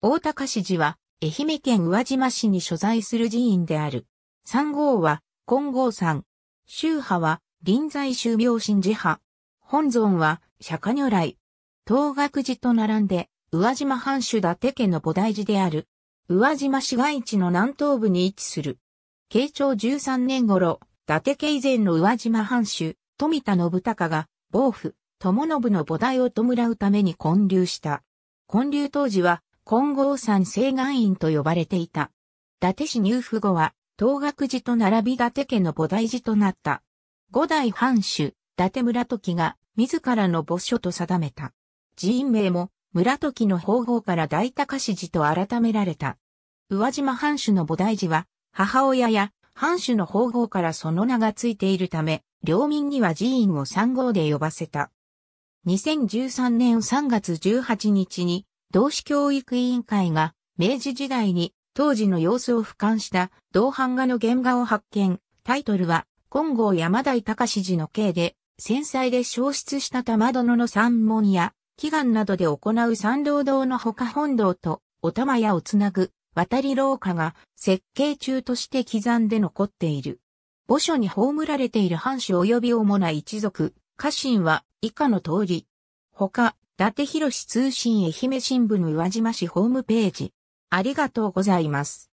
大高市寺は、愛媛県宇和島市に所在する寺院である。三号は、金剛山。宗派は、臨済宗明神寺派。本尊は、釈迦如来。東岳寺と並んで、宇和島藩主伊達家の菩提寺である。宇和島市街地の南東部に位置する。慶長13年頃、伊達家以前の宇和島藩主、富田信孝が、暴父、友信の菩提を弔うために建立した。建立当時は、金剛山西岸院と呼ばれていた。伊達氏入府後は、東学寺と並び伊達家の菩提寺となった。五代藩主、伊達村時が、自らの墓所と定めた。寺院名も、村時の方法から大高氏寺と改められた。宇和島藩主の菩提寺は、母親や藩主の方法からその名がついているため、領民には寺院を三号で呼ばせた。2013年3月18日に同志教育委員会が明治時代に当時の様子を俯瞰した同版画の原画を発見。タイトルは、金剛山大隆寺の刑で、戦災で消失した玉殿の山門や、祈願などで行う山道堂の他本堂と、お玉屋をつなぐ、渡り廊下が設計中として刻んで残っている。墓所に葬られている藩主及び主な一族、家臣は以下の通り。他、伊達士通信愛媛新聞宇和島市ホームページ。ありがとうございます。